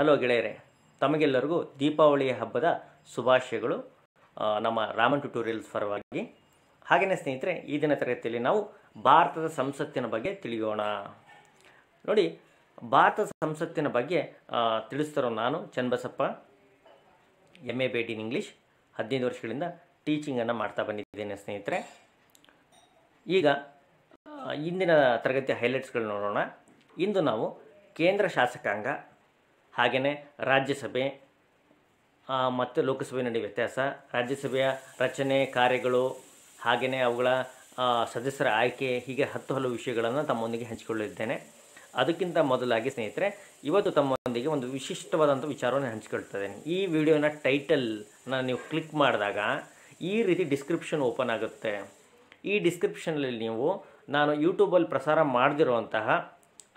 hello ಗೆಳೆಯರೆ ತಮಗೆಲ್ಲರಿಗೂ ದೀಪಾವಳಿಯ ಹಬ್ಬದ ಶುಭಾಶಯಗಳು ನಮ್ಮ ರಾಮನ್ ಟ್ಯುಟೋರಿಯಲ್ಸ್ ಪರವಾಗಿ ಹಾಗೆಯೇ ಸ್ನೇಹಿತರೆ ಈ ದಿನ ತರಗತಿಯಲ್ಲಿ ನಾವು ಭಾರತದ ಸಂಸತ್ತಿನ ಬಗ್ಗೆ ತಿಳಿಯೋಣ ನೋಡಿ ಭಾರತದ ಸಂಸತ್ತಿನ ಬಗ್ಗೆ ತಿಳಿಸ್ತಾರೋ ನಾನು Channabasappa M A BT in English ಹದಿನೈದು ವರ್ಷಗಳಿಂದ ಟೀಚಿಂಗನ್ನು ಮಾಡ್ತಾ ಬಂದಿದ್ದೇನೆ ಸ್ನೇಹಿತರೆ ಈಗ ಇಂದಿನ ತರಗತಿಯ ಹೈಲೈಟ್ಸ್ಗಳು ನೋಡೋಣ ಇಂದು ನಾವು ಕೇಂದ್ರ ಶಾಸಕಾಂಗ ಹಾಗೆಯೇ ರಾಜ್ಯಸಭೆ ಮತ್ತು ಲೋಕಸಭೆ ನಡುವೆ ವ್ಯತ್ಯಾಸ ರಾಜ್ಯಸಭೆಯ ರಚನೆ ಕಾರ್ಯಗಳು ಹಾಗೆಯೇ ಅವುಗಳ ಸದಸ್ಯರ ಆಯ್ಕೆ ಹೀಗೆ ಹತ್ತು ಹಲವು ವಿಷಯಗಳನ್ನು ತಮ್ಮೊಂದಿಗೆ ಹಂಚಿಕೊಳ್ಳಿದ್ದೇನೆ ಅದಕ್ಕಿಂತ ಮೊದಲಾಗಿ ಸ್ನೇಹಿತರೆ ಇವತ್ತು ತಮ್ಮೊಂದಿಗೆ ಒಂದು ವಿಶಿಷ್ಟವಾದಂಥ ವಿಚಾರವನ್ನು ಹಂಚಿಕೊಳ್ತಿದ್ದೇನೆ ಈ ವಿಡಿಯೋನ ಟೈಟಲ್ನ ನೀವು ಕ್ಲಿಕ್ ಮಾಡಿದಾಗ ಈ ರೀತಿ ಡಿಸ್ಕ್ರಿಪ್ಷನ್ ಓಪನ್ ಆಗುತ್ತೆ ಈ ಡಿಸ್ಕ್ರಿಪ್ಷನಲ್ಲಿ ನೀವು ನಾನು ಯೂಟ್ಯೂಬಲ್ಲಿ ಪ್ರಸಾರ ಮಾಡದಿರುವಂತಹ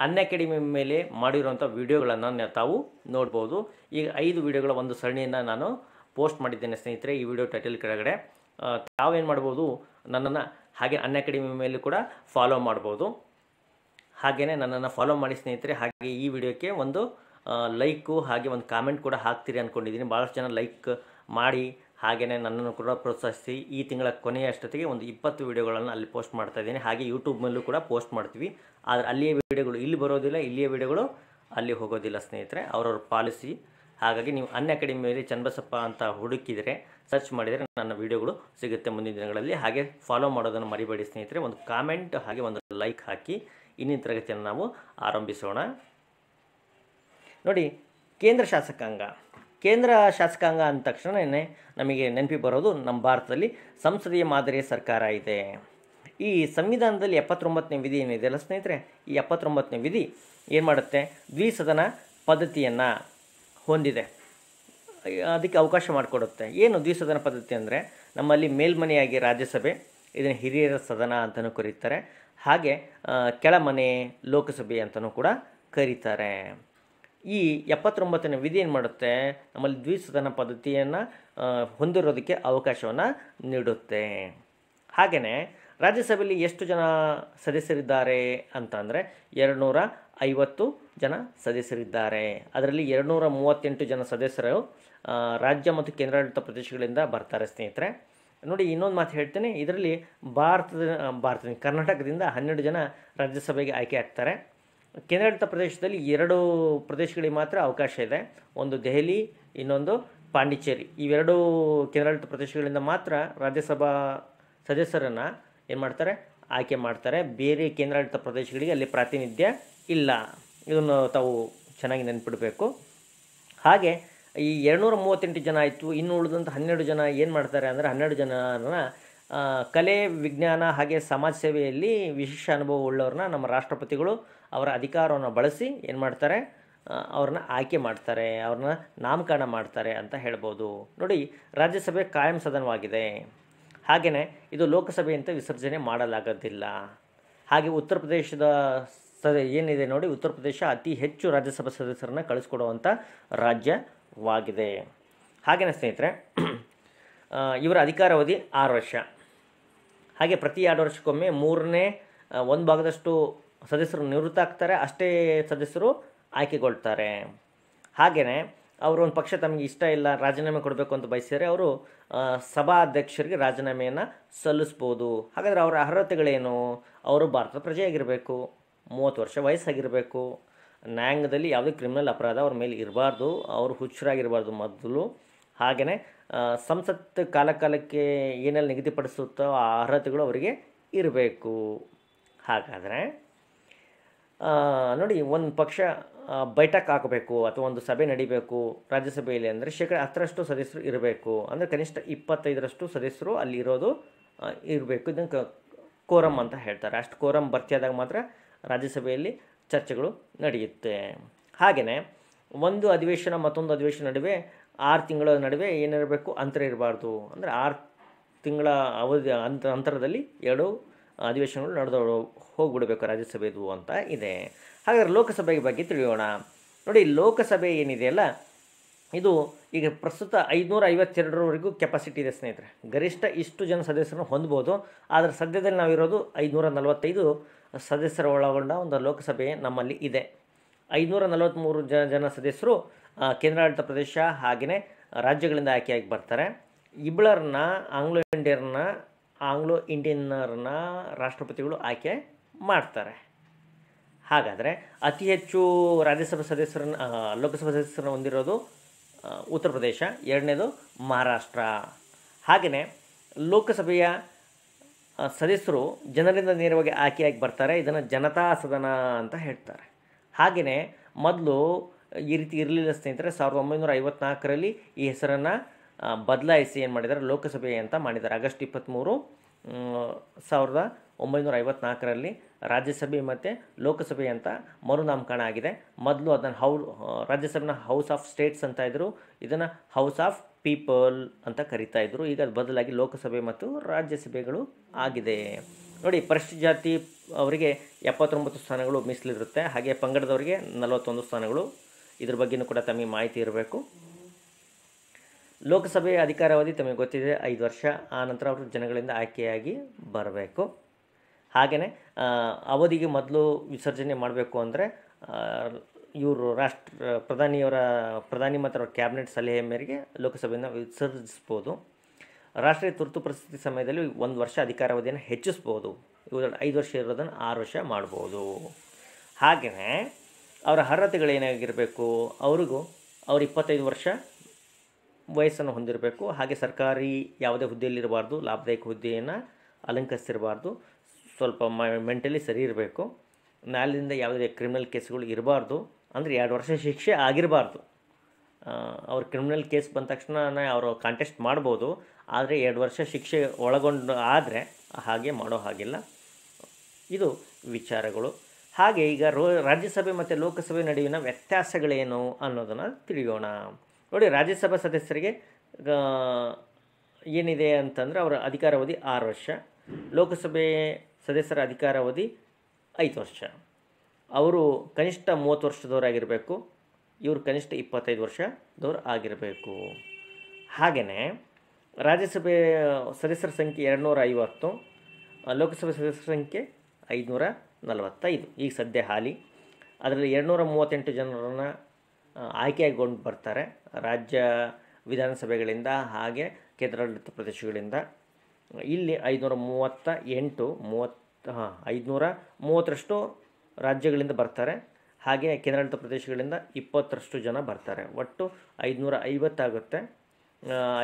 ಅನ್ ಅಕಾಡೆಮಿ ಮೇಲೆ ಮಾಡಿರುವಂಥ ವಿಡಿಯೋಗಳನ್ನು ತಾವು ನೋಡ್ಬೋದು ಈಗ ಐದು ವಿಡಿಯೋಗಳ ಒಂದು ಸರಣಿಯನ್ನು ನಾನು ಪೋಸ್ಟ್ ಮಾಡಿದ್ದೇನೆ ಸ್ನೇಹಿತರೆ ಈ ವಿಡಿಯೋ ಟೈಟಲ್ ಕೆಳಗಡೆ ತಾವೇನು ಮಾಡ್ಬೋದು ನನ್ನನ್ನು ಹಾಗೆ ಅನ್ ಅಕಾಡೆಮಿ ಮೇಲೆ ಕೂಡ ಫಾಲೋ ಮಾಡ್ಬೋದು ಹಾಗೆಯೇ ನನ್ನನ್ನು ಫಾಲೋ ಮಾಡಿ ಸ್ನೇಹಿತರೆ ಹಾಗೆ ಈ ವಿಡಿಯೋಕ್ಕೆ ಒಂದು ಲೈಕು ಹಾಗೆ ಒಂದು ಕಾಮೆಂಟ್ ಕೂಡ ಹಾಕ್ತೀರಿ ಅಂದ್ಕೊಂಡಿದ್ದೀನಿ ಭಾಳಷ್ಟು ಜನ ಲೈಕ್ ಮಾಡಿ ಹಾಗೆಯೇ ನನ್ನನ್ನು ಕೂಡ ಪ್ರೋತ್ಸಾಹಿಸಿ ಈ ತಿಂಗಳ ಕೊನೆಯ ಅಷ್ಟೊತ್ತಿಗೆ ಒಂದು ಇಪ್ಪತ್ತು ವೀಡಿಯೋಗಳನ್ನು ಅಲ್ಲಿ ಪೋಸ್ಟ್ ಮಾಡ್ತಾ ಇದ್ದೀನಿ ಹಾಗೆ ಯೂಟ್ಯೂಬ್ನಲ್ಲೂ ಕೂಡ ಪೋಸ್ಟ್ ಮಾಡ್ತೀವಿ ಆದರೆ ಅಲ್ಲಿಯ ವೀಡಿಯೋಗಳು ಇಲ್ಲಿ ಬರೋದಿಲ್ಲ ಇಲ್ಲಿಯ ವೀಡಿಯೋಗಳು ಅಲ್ಲಿ ಹೋಗೋದಿಲ್ಲ ಸ್ನೇಹಿತರೆ ಅವರವ್ರ ಪಾಲಿಸಿ ಹಾಗಾಗಿ ನೀವು ಅನ್ ಅಕಾಡೆಮಿಯಲ್ಲಿ ಚನ್ನಬಸಪ್ಪ ಅಂತ ಹುಡುಕಿದರೆ ಸರ್ಚ್ ಮಾಡಿದರೆ ನನ್ನ ವೀಡಿಯೋಗಳು ಸಿಗುತ್ತೆ ಮುಂದಿನ ದಿನಗಳಲ್ಲಿ ಹಾಗೆ ಫಾಲೋ ಮಾಡೋದನ್ನು ಮರಿಬೇಡಿ ಸ್ನೇಹಿತರೆ ಒಂದು ಕಾಮೆಂಟ್ ಹಾಗೆ ಒಂದು ಲೈಕ್ ಹಾಕಿ ಇನ್ನಿನ ತರಗತಿಯನ್ನು ನಾವು ಆರಂಭಿಸೋಣ ನೋಡಿ ಕೇಂದ್ರ ಶಾಸಕಾಂಗ ಕೇಂದ್ರ ಶಾಸಕಾಂಗ ಅಂದ ತಕ್ಷಣ ನಮಗೆ ನೆನಪಿ ಬರೋದು ನಮ್ಮ ಭಾರತದಲ್ಲಿ ಸಂಸದೀಯ ಮಾದರಿಯ ಸರ್ಕಾರ ಇದೆ ಈ ಸಂವಿಧಾನದಲ್ಲಿ ಎಪ್ಪತ್ತೊಂಬತ್ತನೇ ವಿಧಿ ಏನಿದೆ ಅಲ್ಲ ಸ್ನೇಹಿತರೆ ಈ ಎಪ್ಪತ್ತೊಂಬತ್ತನೇ ವಿಧಿ ಏನು ಮಾಡುತ್ತೆ ದ್ವಿಸದನ ಪದ್ಧತಿಯನ್ನು ಹೊಂದಿದೆ ಅದಕ್ಕೆ ಅವಕಾಶ ಮಾಡಿಕೊಡುತ್ತೆ ಏನು ದ್ವಿಸದನ ಪದ್ಧತಿ ಅಂದರೆ ನಮ್ಮಲ್ಲಿ ಮೇಲ್ಮನೆಯಾಗಿ ರಾಜ್ಯಸಭೆ ಇದನ್ನು ಹಿರಿಯರ ಸದನ ಅಂತಲೂ ಕರೀತಾರೆ ಹಾಗೆ ಕೆಳಮನೆ ಲೋಕಸಭೆ ಅಂತಲೂ ಕೂಡ ಕರೀತಾರೆ ಈ ಎಪ್ಪತ್ತೊಂಬತ್ತನೇ ವಿಧಿ ಏನು ಮಾಡುತ್ತೆ ನಮ್ಮಲ್ಲಿ ದ್ವಿಸದನ ಪದ್ಧತಿಯನ್ನು ಹೊಂದಿರೋದಕ್ಕೆ ಅವಕಾಶವನ್ನು ನೀಡುತ್ತೆ ಹಾಗೆಯೇ ರಾಜ್ಯಸಭೆಯಲ್ಲಿ ಎಷ್ಟು ಜನ ಸದಸ್ಯರಿದ್ದಾರೆ ಅಂತಂದರೆ ಎರಡುನೂರ ಐವತ್ತು ಜನ ಸದಸ್ಯರಿದ್ದಾರೆ ಅದರಲ್ಲಿ ಎರಡುನೂರ ಮೂವತ್ತೆಂಟು ಜನ ಸದಸ್ಯರು ರಾಜ್ಯ ಮತ್ತು ಕೇಂದ್ರಾಡಳಿತ ಪ್ರದೇಶಗಳಿಂದ ಬರ್ತಾರೆ ಸ್ನೇಹಿತರೆ ನೋಡಿ ಇನ್ನೊಂದು ಮಾತು ಹೇಳ್ತೇನೆ ಇದರಲ್ಲಿ ಭಾರತದ ಭಾರತ ಕರ್ನಾಟಕದಿಂದ ಹನ್ನೆರಡು ಜನ ರಾಜ್ಯಸಭೆಗೆ ಆಯ್ಕೆ ಆಗ್ತಾರೆ ಕೇಂದ್ರಾಡಳಿತ ಪ್ರದೇಶದಲ್ಲಿ ಎರಡು ಪ್ರದೇಶಗಳಿಗೆ ಮಾತ್ರ ಅವಕಾಶ ಇದೆ ಒಂದು ದೆಹಲಿ ಇನ್ನೊಂದು ಪಾಂಡಿಚೇರಿ ಇವೆರಡೂ ಕೇಂದ್ರಾಡಳಿತ ಪ್ರದೇಶಗಳಿಂದ ಮಾತ್ರ ರಾಜ್ಯಸಭಾ ಸದಸ್ಯರನ್ನು ಏನು ಮಾಡ್ತಾರೆ ಆಯ್ಕೆ ಮಾಡ್ತಾರೆ ಬೇರೆ ಕೇಂದ್ರಾಡಳಿತ ಪ್ರದೇಶಗಳಿಗೆ ಅಲ್ಲಿ ಪ್ರಾತಿನಿಧ್ಯ ಇಲ್ಲ ಇದನ್ನು ತಾವು ಚೆನ್ನಾಗಿ ನೆನ್ಪಿಡಬೇಕು ಹಾಗೆ ಈ ಎರಡುನೂರ ಮೂವತ್ತೆಂಟು ಜನ ಆಯಿತು ಇನ್ನು ಉಳಿದಂಥ ಹನ್ನೆರಡು ಜನ ಏನು ಮಾಡ್ತಾರೆ ಅಂದರೆ ಹನ್ನೆರಡು ಜನರನ್ನ ಕಲೆ ವಿಜ್ಞಾನ ಹಾಗೆ ಸಮಾಜ ಸೇವೆಯಲ್ಲಿ ವಿಶೇಷ ಅನುಭವ ಉಳ್ಳವ್ರನ್ನ ನಮ್ಮ ರಾಷ್ಟ್ರಪತಿಗಳು ಅವರ ಅಧಿಕಾರವನ್ನು ಬಳಸಿ ಏನು ಮಾಡ್ತಾರೆ ಅವ್ರನ್ನ ಆಯ್ಕೆ ಮಾಡ್ತಾರೆ ಅವ್ರನ್ನ ನಾಮಕರಣ ಮಾಡ್ತಾರೆ ಅಂತ ಹೇಳ್ಬೋದು ನೋಡಿ ರಾಜ್ಯಸಭೆ ಕಾಯಂ ಸದನವಾಗಿದೆ ಹಾಗೆಯೇ ಇದು ಲೋಕಸಭೆಯಂತೆ ವಿಸರ್ಜನೆ ಮಾಡಲಾಗೋದಿಲ್ಲ ಹಾಗೆ ಉತ್ತರ ಪ್ರದೇಶದ ಸ ಏನಿದೆ ನೋಡಿ ಉತ್ತರ ಪ್ರದೇಶ ಅತಿ ಹೆಚ್ಚು ರಾಜ್ಯಸಭಾ ಸದಸ್ಯರನ್ನು ಕಳಿಸ್ಕೊಡುವಂಥ ರಾಜ್ಯವಾಗಿದೆ ಹಾಗೆಯೇ ಸ್ನೇಹಿತರೆ ಇವರ ಅಧಿಕಾರಾವಧಿ ಆರು ವರ್ಷ ಹಾಗೆ ಪ್ರತಿ ಎರಡು ವರ್ಷಕ್ಕೊಮ್ಮೆ ಮೂರನೇ ಒಂದು ಭಾಗದಷ್ಟು ಸದಸ್ಯರು ನಿವೃತ್ತ ಆಗ್ತಾರೆ ಅಷ್ಟೇ ಸದಸ್ಯರು ಆಯ್ಕೆಗೊಳ್ತಾರೆ ಹಾಗೆಯೇ ಅವರು ಒಂದು ಪಕ್ಷ ತಮಗೆ ಇಷ್ಟ ಇಲ್ಲ ರಾಜೀನಾಮೆ ಕೊಡಬೇಕು ಅಂತ ಬಯಸಿದರೆ ಅವರು ಸಭಾಧ್ಯಕ್ಷರಿಗೆ ರಾಜೀನಾಮೆಯನ್ನು ಸಲ್ಲಿಸ್ಬೋದು ಹಾಗಾದರೆ ಅವರ ಅರ್ಹತೆಗಳೇನು ಅವರು ಭಾರತದ ಪ್ರಜೆಯಾಗಿರಬೇಕು ಮೂವತ್ತು ವರ್ಷ ವಯಸ್ಸಾಗಿರಬೇಕು ನ್ಯಾಯಾಂಗದಲ್ಲಿ ಯಾವುದೇ ಕ್ರಿಮಿನಲ್ ಅಪರಾಧ ಅವ್ರ ಮೇಲೆ ಇರಬಾರ್ದು ಅವರು ಹುಚ್ಚರಾಗಿರಬಾರ್ದು ಮೊದಲು ಹಾಗೆಯೇ ಸಂಸತ್ ಕಾಲಕಾಲಕ್ಕೆ ಏನೆಲ್ಲ ನಿಗದಿಪಡಿಸುತ್ತೋ ಆ ಅರ್ಹತೆಗಳು ಅವರಿಗೆ ಇರಬೇಕು ಹಾಗಾದರೆ ನೋಡಿ ಒಂದು ಪಕ್ಷ ಬೈಠಕ್ ಹಾಕಬೇಕು ಅಥವಾ ಒಂದು ಸಭೆ ನಡಿಬೇಕು ರಾಜ್ಯಸಭೆಯಲ್ಲಿ ಅಂದರೆ ಶೇಕಡ ಹತ್ತರಷ್ಟು ಸದಸ್ಯರು ಇರಬೇಕು ಅಂದರೆ ಕನಿಷ್ಠ ಇಪ್ಪತ್ತೈದರಷ್ಟು ಸದಸ್ಯರು ಅಲ್ಲಿ ಇರೋದು ಇರಬೇಕು ಇದನ್ನು ಕೋರಮ್ ಅಂತ ಹೇಳ್ತಾರೆ ಅಷ್ಟು ಕೋರಮ್ ಭರ್ತಿಯಾದಾಗ ಮಾತ್ರ ರಾಜ್ಯಸಭೆಯಲ್ಲಿ ಚರ್ಚೆಗಳು ನಡೆಯುತ್ತೆ ಹಾಗೆಯೇ ಒಂದು ಅಧಿವೇಶನ ಮತ್ತೊಂದು ಅಧಿವೇಶನ ನಡುವೆ ಆರು ತಿಂಗಳ ನಡುವೆ ಏನಿರಬೇಕು ಅಂತರ ಇರಬಾರ್ದು ಅಂದರೆ ಆರು ತಿಂಗಳ ಅವಧಿ ಅಂತ ಅಂತರದಲ್ಲಿ ಎರಡು ಅಧಿವೇಶನಗಳು ನಡೆದು ಹೋಗ್ಬಿಡಬೇಕು ರಾಜ್ಯಸಭೆದು ಅಂತ ಇದೆ ಹಾಗಾದರೆ ಲೋಕಸಭೆ ಬಗ್ಗೆ ತಿಳಿಯೋಣ ನೋಡಿ ಲೋಕಸಭೆ ಏನಿದೆಯಲ್ಲ ಇದು ಈಗ ಪ್ರಸ್ತುತ ಐದುನೂರ ಐವತ್ತೆರಡರವರೆಗೂ ಕೆಪಾಸಿಟಿ ಇದೆ ಸ್ನೇಹಿತರೆ ಗರಿಷ್ಠ ಇಷ್ಟು ಜನ ಸದಸ್ಯರನ್ನು ಹೊಂದ್ಬೋದು ಆದರೆ ಸದ್ಯದಲ್ಲಿ ನಾವಿರೋದು ಐದುನೂರ ನಲವತ್ತೈದು ಸದಸ್ಯರ ಒಳಗೊಂಡ ಒಂದು ಲೋಕಸಭೆ ನಮ್ಮಲ್ಲಿ ಇದೆ ಐದುನೂರ ನಲವತ್ತ್ಮೂರು ಜನ ಜನ ಸದಸ್ಯರು ಕೇಂದ್ರಾಡಳಿತ ಪ್ರದೇಶ ಹಾಗೆಯೇ ರಾಜ್ಯಗಳಿಂದ ಆಯ್ಕೆಯಾಗಿ ಬರ್ತಾರೆ ಇಬ್ಬಳರನ್ನ ಆಂಗ್ಲೋ ಇಂಡಿಯರ್ನ ಆಂಗ್ಲೋ ಇಂಡಿಯನ್ನರನ್ನ ರಾಷ್ಟ್ರಪತಿಗಳು ಆಯ್ಕೆ ಮಾಡ್ತಾರೆ ಹಾಗಾದರೆ ಅತಿ ಹೆಚ್ಚು ರಾಜ್ಯಸಭಾ ಸದಸ್ಯರನ್ನು ಲೋಕಸಭಾ ಸದಸ್ಯರನ್ನು ಹೊಂದಿರೋದು ಉತ್ತರ ಪ್ರದೇಶ ಎರಡನೇದು ಮಹಾರಾಷ್ಟ್ರ ಹಾಗೆಯೇ ಲೋಕಸಭೆಯ ಸದಸ್ಯರು ಜನರಿಂದ ನೇರವಾಗಿ ಆಯ್ಕೆಯಾಗಿ ಬರ್ತಾರೆ ಇದನ್ನು ಜನತಾ ಸದನ ಅಂತ ಹೇಳ್ತಾರೆ ಹಾಗೆಯೇ ಮೊದಲು ಈ ರೀತಿ ಇರಲಿಲ್ಲ ಸ್ನೇಹಿತರೆ ಸಾವಿರದ ಒಂಬೈನೂರ ಐವತ್ನಾಲ್ಕರಲ್ಲಿ ಈ ಹೆಸರನ್ನು ಬದಲಾಯಿಸಿ ಏನು ಮಾಡಿದ್ದಾರೆ ಲೋಕಸಭೆ ಅಂತ ಮಾಡಿದ್ದಾರೆ ಆಗಸ್ಟ್ ಇಪ್ಪತ್ತ್ಮೂರು ಸಾವಿರದ ಒಂಬೈನೂರ ಐವತ್ನಾಲ್ಕರಲ್ಲಿ ರಾಜ್ಯಸಭೆ ಮತ್ತು ಲೋಕಸಭೆ ಅಂತ ಮರುನಾಮಕರಣ ಆಗಿದೆ ಮೊದಲು ಅದನ್ನು ಹೌ ರಾಜ್ಯಸಭೆನ ಹೌಸ್ ಆಫ್ ಸ್ಟೇಟ್ಸ್ ಅಂತ ಇದ್ದರು ಇದನ್ನು ಹೌಸ್ ಆಫ್ ಪೀಪಲ್ ಅಂತ ಕರಿತಾ ಇದ್ದರು ಈಗ ಅದು ಬದಲಾಗಿ ಲೋಕಸಭೆ ಮತ್ತು ರಾಜ್ಯಸಭೆಗಳು ಆಗಿದೆ ನೋಡಿ ಪರಿಶಿಷ್ಟ ಜಾತಿ ಅವರಿಗೆ ಎಪ್ಪತ್ತೊಂಬತ್ತು ಸ್ಥಾನಗಳು ಮೀಸಲಿರುತ್ತೆ ಹಾಗೆ ಪಂಗಡದವರಿಗೆ ನಲವತ್ತೊಂದು ಸ್ಥಾನಗಳು ಇದ್ರ ಬಗ್ಗೆಯೂ ಕೂಡ ತಮಗೆ ಮಾಹಿತಿ ಇರಬೇಕು ಲೋಕಸಭೆಯ ಅಧಿಕಾರಾವಧಿ ತಮಗೆ ಗೊತ್ತಿದೆ ಐದು ವರ್ಷ ಆ ನಂತರ ಅವರು ಜನಗಳಿಂದ ಆಯ್ಕೆಯಾಗಿ ಬರಬೇಕು ಹಾಗೆಯೇ ಅವಧಿಗೆ ಮೊದಲು ವಿಸರ್ಜನೆ ಮಾಡಬೇಕು ಅಂದರೆ ಇವರು ರಾಷ್ಟ್ರ ಪ್ರಧಾನಿಯವರ ಪ್ರಧಾನಿ ಮತ್ತು ಅವರ ಕ್ಯಾಬಿನೆಟ್ ಸಲಹೆ ಮೇರೆಗೆ ಲೋಕಸಭೆಯನ್ನು ವಿಸರ್ಜಿಸ್ಬೋದು ರಾಷ್ಟ್ರೀಯ ತುರ್ತು ಪರಿಸ್ಥಿತಿ ಸಮಯದಲ್ಲಿ ಒಂದು ವರ್ಷ ಅಧಿಕಾರಾವಧಿಯನ್ನು ಹೆಚ್ಚಿಸ್ಬೋದು ಇವರು ಐದು ವರ್ಷ ಇರೋದನ್ನು ಆರು ವರ್ಷ ಮಾಡ್ಬೋದು ಹಾಗೆಯೇ ಅವರ ಅರ್ಹತೆಗಳೇನಾಗಿರಬೇಕು ಅವ್ರಿಗೂ ಅವ್ರು ಇಪ್ಪತ್ತೈದು ವರ್ಷ ವಯಸ್ಸನ್ನು ಹೊಂದಿರಬೇಕು ಹಾಗೆ ಸರ್ಕಾರಿ ಯಾವುದೇ ಹುದ್ದೆಯಲ್ಲಿರಬಾರ್ದು ಲಾಭದಾಯಕ ಹುದ್ದೆಯನ್ನು ಅಲಂಕರಿಸಿರಬಾರ್ದು ಸ್ವಲ್ಪ ಮೆಂಟಲಿ ಸರಿ ಇರಬೇಕು ನಾಲಿನಿಂದ ಯಾವುದೇ ಕ್ರಿಮಿನಲ್ ಕೇಸ್ಗಳು ಇರಬಾರ್ದು ಅಂದರೆ ಎರಡು ವರ್ಷ ಶಿಕ್ಷೆ ಆಗಿರಬಾರ್ದು ಅವ್ರ ಕ್ರಿಮಿನಲ್ ಕೇಸ್ ಬಂದ ತಕ್ಷಣ ಅವರು ಕಾಂಟೆಸ್ಟ್ ಮಾಡ್ಬೋದು ಆದರೆ ಎರಡು ವರ್ಷ ಶಿಕ್ಷೆ ಒಳಗೊಂಡು ಆದರೆ ಹಾಗೆ ಮಾಡೋ ಹಾಗಿಲ್ಲ ಇದು ವಿಚಾರಗಳು ಹಾಗೆ ಈಗ ರೋ ರಾಜ್ಯಸಭೆ ಮತ್ತು ಲೋಕಸಭೆ ನಡುವಿನ ವ್ಯತ್ಯಾಸಗಳೇನು ಅನ್ನೋದನ್ನು ತಿಳಿಯೋಣ ನೋಡಿ ರಾಜ್ಯಸಭಾ ಸದಸ್ಯರಿಗೆ ಏನಿದೆ ಅಂತಂದರೆ ಅವರ ಅಧಿಕಾರಾವಧಿ ಆರು ವರ್ಷ ಲೋಕಸಭೆ ಸದಸ್ಯರ ಅಧಿಕಾರಾವಧಿ ಐದು ವರ್ಷ ಅವರು ಕನಿಷ್ಠ ಮೂವತ್ತು ವರ್ಷದವರಾಗಿರಬೇಕು ಇವರು ಕನಿಷ್ಠ ಇಪ್ಪತ್ತೈದು ವರ್ಷದವ್ರು ಆಗಿರಬೇಕು ಹಾಗೆಯೇ ರಾಜ್ಯಸಭೆ ಸದಸ್ಯರ ಸಂಖ್ಯೆ ಎರಡುನೂರ ಐವತ್ತು ಲೋಕಸಭೆ ಸದಸ್ಯರ ಸಂಖ್ಯೆ ಐದುನೂರ ನಲವತ್ತೈದು ಈಗ ಸದ್ಯ ಹಾಲಿ ಅದರಲ್ಲಿ ಎರಡುನೂರ ಮೂವತ್ತೆಂಟು ಜನರನ್ನು ಆಯ್ಕೆಗೊಂಡು ಬರ್ತಾರೆ ರಾಜ್ಯ ವಿಧಾನಸಭೆಗಳಿಂದ ಹಾಗೆ ಕೇಂದ್ರಾಡಳಿತ ಪ್ರದೇಶಗಳಿಂದ ಇಲ್ಲಿ ಐದುನೂರ ಮೂವತ್ತ ಎಂಟು ಮೂವತ್ತು ಹಾಂ ಐದುನೂರ ಮೂವತ್ತರಷ್ಟು ರಾಜ್ಯಗಳಿಂದ ಬರ್ತಾರೆ ಹಾಗೆ ಕೇಂದ್ರಾಡಳಿತ ಪ್ರದೇಶಗಳಿಂದ ಇಪ್ಪತ್ತರಷ್ಟು ಜನ ಬರ್ತಾರೆ ಒಟ್ಟು ಐದುನೂರ ಐವತ್ತಾಗುತ್ತೆ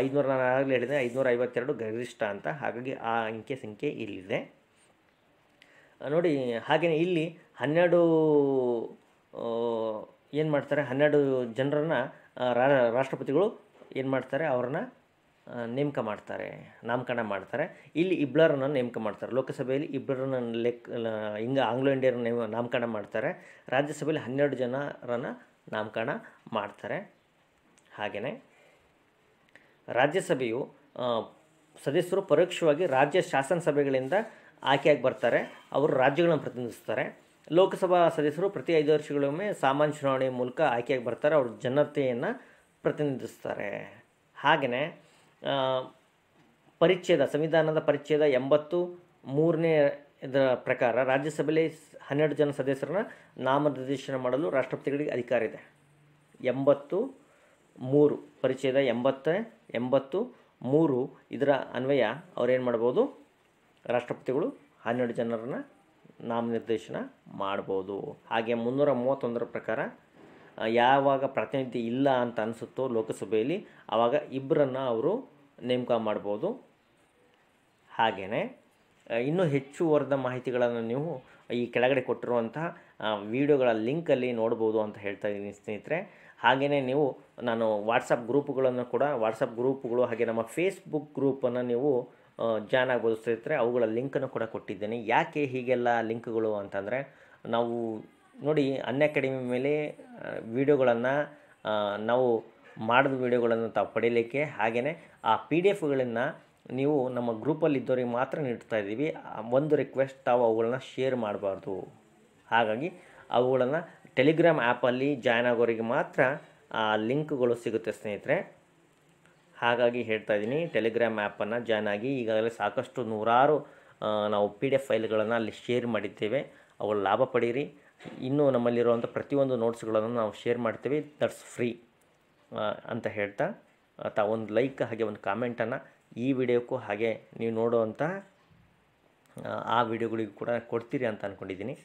ಐದುನೂರ ನಾನು ಆಗಲೇ ಹೇಳಿದೆ ಐದುನೂರ ಐವತ್ತೆರಡು ಗರಿಷ್ಠ ಅಂತ ಹಾಗಾಗಿ ಆ ಅಂಕೆ ಸಂಖ್ಯೆ ಇಲ್ಲಿದೆ ನೋಡಿ ಹಾಗೆಯೇ ಇಲ್ಲಿ ಹನ್ನೆರಡು ಏನು ಮಾಡ್ತಾರೆ ಹನ್ನೆರಡು ಜನರನ್ನು ರಾಷ್ಟ್ರಪತಿಗಳು ಏನು ಮಾಡ್ತಾರೆ ಅವ್ರನ್ನ ನೇಮಕ ಮಾಡ್ತಾರೆ ನಾಮಕರಣ ಮಾಡ್ತಾರೆ ಇಲ್ಲಿ ಇಬ್ಬರನ್ನ ನೇಮಕ ಮಾಡ್ತಾರೆ ಲೋಕಸಭೆಯಲ್ಲಿ ಇಬ್ಬರನ್ನ ಲೆಕ್ ಹಿಂಗ ಆಂಗ್ಲೋ ಇಂಡಿಯರ್ ನಾಮಕರಣ ಮಾಡ್ತಾರೆ ರಾಜ್ಯಸಭೆಯಲ್ಲಿ ಹನ್ನೆರಡು ಜನರನ್ನು ನಾಮಕರಣ ಮಾಡ್ತಾರೆ ಹಾಗೆಯೇ ರಾಜ್ಯಸಭೆಯು ಸದಸ್ಯರು ಪರೋಕ್ಷವಾಗಿ ರಾಜ್ಯ ಸಭೆಗಳಿಂದ ಆಯ್ಕೆಯಾಗಿ ಬರ್ತಾರೆ ಅವರು ರಾಜ್ಯಗಳನ್ನು ಪ್ರತಿನಿಧಿಸ್ತಾರೆ ಲೋಕಸಭಾ ಸದಸ್ಯರು ಪ್ರತಿ ಐದು ವರ್ಷಗಳಿಗೊಮ್ಮೆ ಸಾಮಾನ್ಯ ಚುನಾವಣೆ ಮೂಲಕ ಆಯ್ಕೆಯಾಗಿ ಬರ್ತಾರೆ ಅವರು ಜನತೆಯನ್ನು ಪ್ರತಿನಿಧಿಸ್ತಾರೆ ಹಾಗೆಯೇ ಪರಿಚ್ಛೇದ ಸಂವಿಧಾನದ ಪರಿಚ್ಛೇದ ಎಂಬತ್ತು ಮೂರನೇ ಇದರ ಪ್ರಕಾರ ರಾಜ್ಯಸಭೆಯಲ್ಲಿ ಹನ್ನೆರಡು ಜನ ಸದಸ್ಯರನ್ನ ನಾಮನಿರ್ದೇಶನ ಮಾಡಲು ರಾಷ್ಟ್ರಪತಿಗಳಿಗೆ ಅಧಿಕಾರ ಇದೆ ಎಂಬತ್ತು ಮೂರು ಪರಿಚಯದ ಎಂಬತ್ತ ಎಂಬತ್ತು ಮೂರು ಇದರ ಅನ್ವಯ ಅವ್ರೇನು ಮಾಡ್ಬೋದು ರಾಷ್ಟ್ರಪತಿಗಳು ಹನ್ನೆರಡು ಜನರನ್ನ ನಾಮನಿರ್ದೇಶನ ಮಾಡ್ಬೋದು ಹಾಗೆ ಮುನ್ನೂರ ಮೂವತ್ತೊಂದರ ಪ್ರಕಾರ ಯಾವಾಗ ಪ್ರತಿನಿಧಿ ಇಲ್ಲ ಅಂತ ಅನಿಸುತ್ತೋ ಲೋಕಸಭೆಯಲ್ಲಿ ಆವಾಗ ಇಬ್ಬರನ್ನು ಅವರು ನೇಮಕ ಮಾಡ್ಬೋದು ಹಾಗೆಯೇ ಇನ್ನೂ ಹೆಚ್ಚು ವರ್ದ ಮಾಹಿತಿಗಳನ್ನು ನೀವು ಈ ಕೆಳಗಡೆ ಕೊಟ್ಟಿರುವಂತಹ ವಿಡಿಯೋಗಳ ಲಿಂಕಲ್ಲಿ ನೋಡ್ಬೋದು ಅಂತ ಹೇಳ್ತಾ ಇದ್ದೀನಿ ಸ್ನೇಹಿತರೆ ಹಾಗೆಯೇ ನೀವು ನಾನು ವಾಟ್ಸಪ್ ಗ್ರೂಪ್ಗಳನ್ನು ಕೂಡ ವಾಟ್ಸಪ್ ಗ್ರೂಪ್ಗಳು ಹಾಗೆ ನಮ್ಮ ಫೇಸ್ಬುಕ್ ಗ್ರೂಪನ್ನು ನೀವು ಜಾಯ್ನ್ ಆಗ್ಬೋದು ಸ್ನೇಹಿತರೆ ಅವುಗಳ ಲಿಂಕನ್ನು ಕೂಡ ಕೊಟ್ಟಿದ್ದೇನೆ ಯಾಕೆ ಹೀಗೆಲ್ಲ ಲಿಂಕ್ಗಳು ಅಂತಂದರೆ ನಾವು ನೋಡಿ ಅಕಾಡೆಮಿ ಮೇಲೆ ವಿಡಿಯೋಗಳನ್ನು ನಾವು ಮಾಡಿದ ವಿಡಿಯೋಗಳನ್ನು ತಾವು ಪಡೀಲಿಕ್ಕೆ ಹಾಗೆಯೇ ಆ ಪಿ ಡಿ ಎಫ್ಗಳನ್ನು ನೀವು ನಮ್ಮ ಗ್ರೂಪಲ್ಲಿದ್ದವ್ರಿಗೆ ಮಾತ್ರ ನೀಡ್ತಾ ಇದ್ದೀವಿ ಒಂದು ರಿಕ್ವೆಸ್ಟ್ ತಾವು ಅವುಗಳನ್ನ ಶೇರ್ ಮಾಡಬಾರ್ದು ಹಾಗಾಗಿ ಅವುಗಳನ್ನು ಟೆಲಿಗ್ರಾಮ್ ಆ್ಯಪಲ್ಲಿ ಜಾಯ್ನ್ ಆಗೋರಿಗೆ ಮಾತ್ರ ಆ ಲಿಂಕ್ಗಳು ಸಿಗುತ್ತೆ ಸ್ನೇಹಿತರೆ ಹಾಗಾಗಿ ಹೇಳ್ತಾ ಇದ್ದೀನಿ ಟೆಲಿಗ್ರಾಮ್ ಆ್ಯಪನ್ನು ಜಾಯ್ನ್ ಆಗಿ ಈಗಾಗಲೇ ಸಾಕಷ್ಟು ನೂರಾರು ನಾವು ಪಿ ಡಿ ಎಫ್ ಫೈಲ್ಗಳನ್ನು ಅಲ್ಲಿ ಶೇರ್ ಮಾಡಿದ್ದೇವೆ ಅವು ಲಾಭ ಪಡೀರಿ ಇನ್ನೂ ನಮ್ಮಲ್ಲಿರುವಂಥ ಪ್ರತಿಯೊಂದು ನೋಟ್ಸ್ಗಳನ್ನು ನಾವು ಶೇರ್ ಮಾಡ್ತೀವಿ ದಟ್ಸ್ ಫ್ರೀ ಅಂತ ಹೇಳ್ತಾ ಒಂದು ಲೈಕ್ ಹಾಗೆ ಒಂದು ಕಾಮೆಂಟನ್ನು ಈ ವಿಡಿಯೋಕ್ಕೂ ಹಾಗೆ ನೀವು ನೋಡುವಂಥ ಆ ವಿಡಿಯೋಗಳಿಗೂ ಕೂಡ ಕೊಡ್ತೀರಿ ಅಂತ ಅಂದ್ಕೊಂಡಿದ್ದೀನಿ